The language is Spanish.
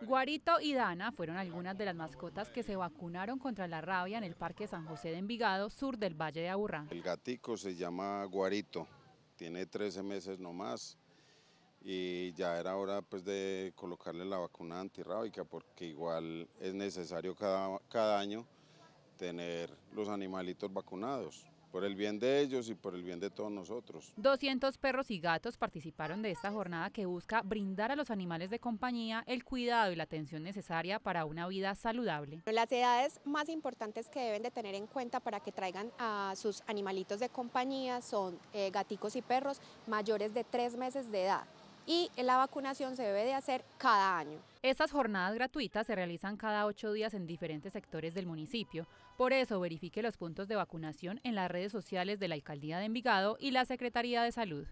Guarito y Dana fueron algunas de las mascotas que se vacunaron contra la rabia en el Parque San José de Envigado, sur del Valle de Aburrá. El gatico se llama Guarito, tiene 13 meses nomás y ya era hora pues de colocarle la vacuna antirrábica porque igual es necesario cada año tener los animalitos vacunados por el bien de ellos y por el bien de todos nosotros. 200 perros y gatos participaron de esta jornada que busca brindar a los animales de compañía el cuidado y la atención necesaria para una vida saludable. Las edades más importantes que deben de tener en cuenta para que traigan a sus animalitos de compañía son eh, gaticos y perros mayores de tres meses de edad y la vacunación se debe de hacer cada año. Estas jornadas gratuitas se realizan cada ocho días en diferentes sectores del municipio. Por eso, verifique los puntos de vacunación en las redes sociales de la Alcaldía de Envigado y la Secretaría de Salud.